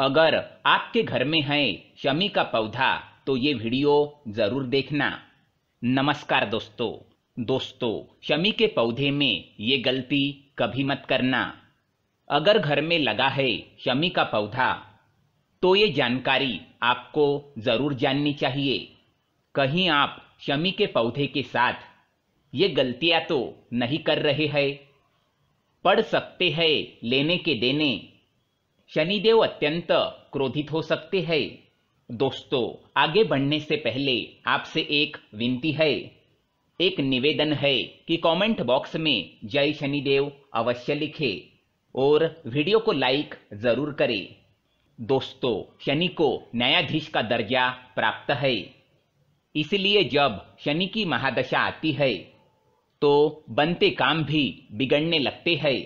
अगर आपके घर में है शमी का पौधा तो ये वीडियो ज़रूर देखना नमस्कार दोस्तों दोस्तों शमी के पौधे में ये गलती कभी मत करना अगर घर में लगा है शमी का पौधा तो ये जानकारी आपको ज़रूर जाननी चाहिए कहीं आप शमी के पौधे के साथ ये गलतियाँ तो नहीं कर रहे हैं पढ़ सकते हैं लेने के देने शनिदेव अत्यंत क्रोधित हो सकते हैं दोस्तों आगे बढ़ने से पहले आपसे एक विनती है एक निवेदन है कि कमेंट बॉक्स में जय शनिदेव अवश्य लिखे और वीडियो को लाइक जरूर करें दोस्तों शनि को न्यायाधीश का दर्जा प्राप्त है इसलिए जब शनि की महादशा आती है तो बनते काम भी बिगड़ने लगते हैं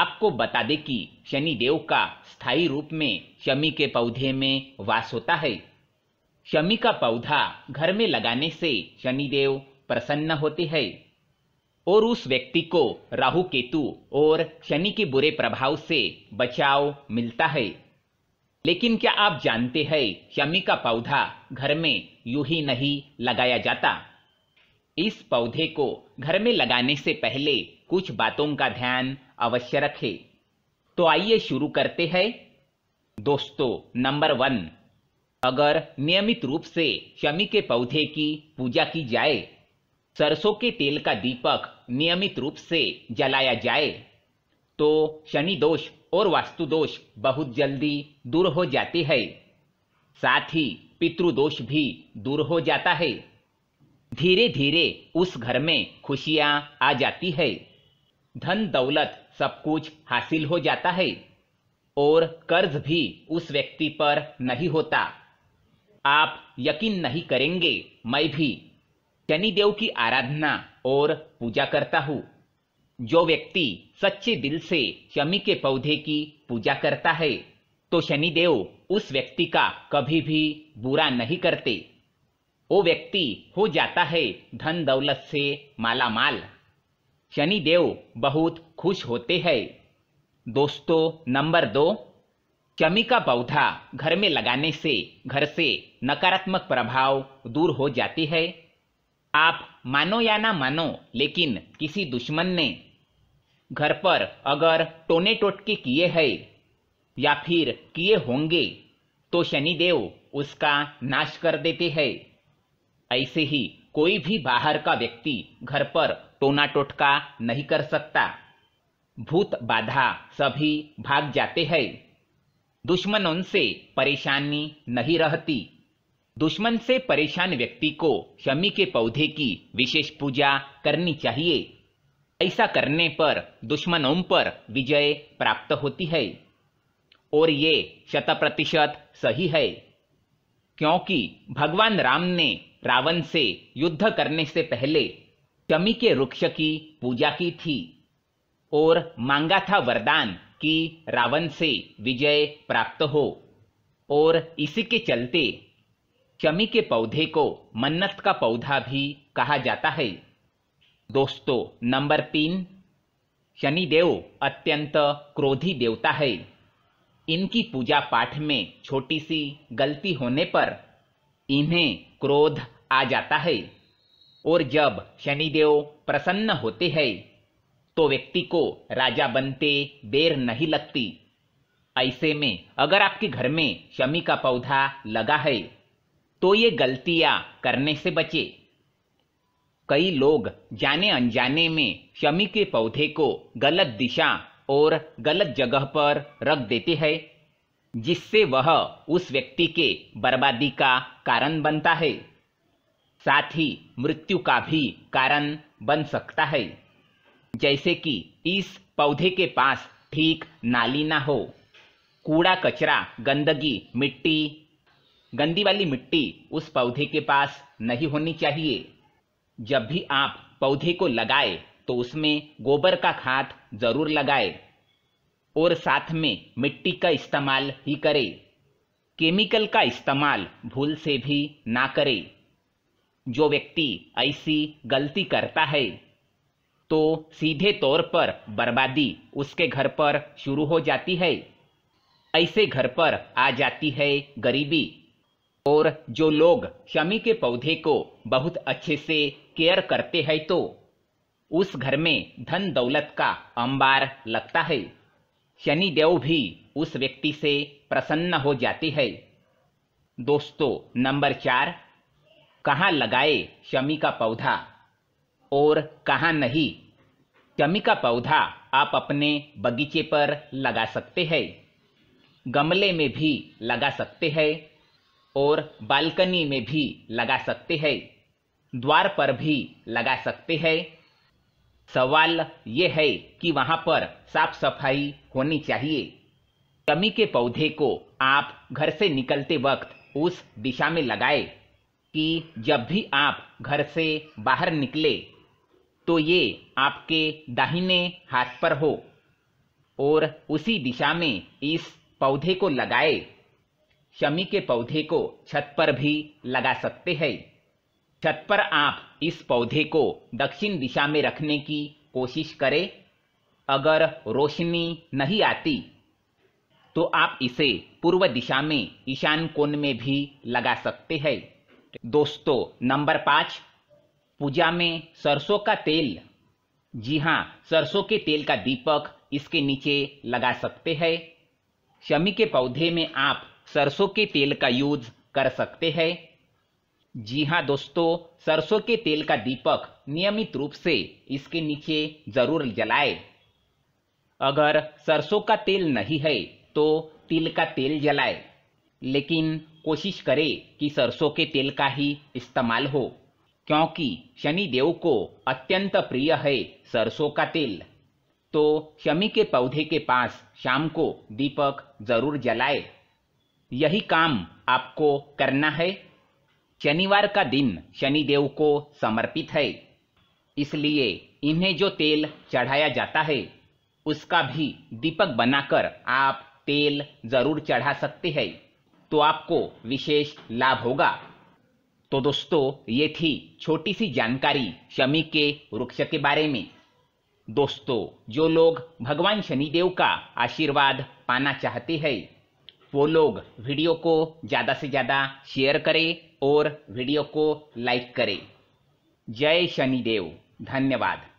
आपको बता दे कि शनि देव का स्थायी रूप में शमी के पौधे में वास होता है शमी का पौधा घर में लगाने से शनिदेव प्रसन्न होते हैं और उस व्यक्ति को राहु केतु और शनि के बुरे प्रभाव से बचाव मिलता है लेकिन क्या आप जानते हैं शमी का पौधा घर में यू ही नहीं लगाया जाता इस पौधे को घर में लगाने से पहले कुछ बातों का ध्यान अवश्य रखें तो आइए शुरू करते हैं दोस्तों नंबर वन अगर नियमित रूप से शमी के पौधे की पूजा की जाए सरसों के तेल का दीपक नियमित रूप से जलाया जाए तो शनि दोष और वास्तु दोष बहुत जल्दी दूर हो जाते हैं साथ ही पितृदोष भी दूर हो जाता है धीरे धीरे उस घर में खुशियां आ जाती है धन दौलत सब कुछ हासिल हो जाता है और कर्ज भी उस व्यक्ति पर नहीं होता आप यकीन नहीं करेंगे मैं भी शनिदेव की आराधना और पूजा करता हूँ जो व्यक्ति सच्चे दिल से शमी के पौधे की पूजा करता है तो शनिदेव उस व्यक्ति का कभी भी बुरा नहीं करते वो व्यक्ति हो जाता है धन दौलत से माला माल शनिदेव बहुत खुश होते हैं दोस्तों नंबर दो चमी का पौधा घर में लगाने से घर से नकारात्मक प्रभाव दूर हो जाती है आप मानो या ना मानो लेकिन किसी दुश्मन ने घर पर अगर टोने टोटके किए हैं या फिर किए होंगे तो शनिदेव उसका नाश कर देते हैं ऐसे ही कोई भी बाहर का व्यक्ति घर पर टोना टोटका नहीं कर सकता भूत बाधा सभी भाग जाते हैं दुश्मनों से परेशानी नहीं रहती दुश्मन से परेशान व्यक्ति को शमी के पौधे की विशेष पूजा करनी चाहिए ऐसा करने पर दुश्मनों पर विजय प्राप्त होती है और ये शत प्रतिशत सही है क्योंकि भगवान राम ने रावण से युद्ध करने से पहले चमी के वृक्ष की पूजा की थी और मांगा था वरदान कि रावण से विजय प्राप्त हो और इसी के चलते चमी के पौधे को मन्नत का पौधा भी कहा जाता है दोस्तों नंबर तीन शनिदेव अत्यंत क्रोधी देवता है इनकी पूजा पाठ में छोटी सी गलती होने पर इन्हें क्रोध आ जाता है और जब शनिदेव प्रसन्न होते हैं तो व्यक्ति को राजा बनते देर नहीं लगती ऐसे में अगर आपके घर में शमी का पौधा लगा है तो ये गलतियां करने से बचे कई लोग जाने अनजाने में शमी के पौधे को गलत दिशा और गलत जगह पर रख देते हैं जिससे वह उस व्यक्ति के बर्बादी का कारण बनता है साथ ही मृत्यु का भी कारण बन सकता है जैसे कि इस पौधे के पास ठीक नाली ना हो कूड़ा कचरा गंदगी मिट्टी गंदी वाली मिट्टी उस पौधे के पास नहीं होनी चाहिए जब भी आप पौधे को लगाए तो उसमें गोबर का खाद जरूर लगाए और साथ में मिट्टी का इस्तेमाल ही करें केमिकल का इस्तेमाल भूल से भी ना करें जो व्यक्ति ऐसी गलती करता है तो सीधे तौर पर बर्बादी उसके घर पर शुरू हो जाती है ऐसे घर पर आ जाती है गरीबी और जो लोग शमी के पौधे को बहुत अच्छे से केयर करते हैं तो उस घर में धन दौलत का अंबार लगता है शनि देव भी उस व्यक्ति से प्रसन्न हो जाती है दोस्तों नंबर चार कहाँ लगाए शमी का पौधा और कहाँ नहीं शमी का पौधा आप अपने बगीचे पर लगा सकते हैं गमले में भी लगा सकते हैं और बालकनी में भी लगा सकते हैं द्वार पर भी लगा सकते हैं सवाल ये है कि वहाँ पर साफ सफाई होनी चाहिए कमी के पौधे को आप घर से निकलते वक्त उस दिशा में लगाएं कि जब भी आप घर से बाहर निकले तो ये आपके दाहिने हाथ पर हो और उसी दिशा में इस पौधे को लगाए शमी के पौधे को छत पर भी लगा सकते हैं छत पर आप इस पौधे को दक्षिण दिशा में रखने की कोशिश करें अगर रोशनी नहीं आती तो आप इसे पूर्व दिशा में ईशान कोण में भी लगा सकते हैं सकते दोस्तों नंबर पाँच पूजा में सरसों का तेल जी हाँ सरसों के तेल का दीपक इसके नीचे लगा सकते हैं शमी के पौधे में आप सरसों के तेल का यूज कर सकते हैं जी हाँ दोस्तों सरसों के तेल का दीपक नियमित रूप से इसके नीचे जरूर जलाए अगर सरसों का तेल नहीं है तो तिल का तेल जलाए लेकिन कोशिश करें कि सरसों के तेल का ही इस्तेमाल हो क्योंकि शनि देव को अत्यंत प्रिय है सरसों का तेल तो शमी के पौधे के पास शाम को दीपक जरूर जलाए यही काम आपको करना है शनिवार का दिन शनिदेव को समर्पित है इसलिए इन्हें जो तेल चढ़ाया जाता है उसका भी दीपक बनाकर आप तेल जरूर चढ़ा सकते हैं तो आपको विशेष लाभ होगा तो दोस्तों ये थी छोटी सी जानकारी शमी के वृक्ष के बारे में दोस्तों जो लोग भगवान शनिदेव का आशीर्वाद पाना चाहते हैं वो लोग वीडियो को ज़्यादा से ज़्यादा शेयर करें और वीडियो को लाइक करें जय शनिदेव धन्यवाद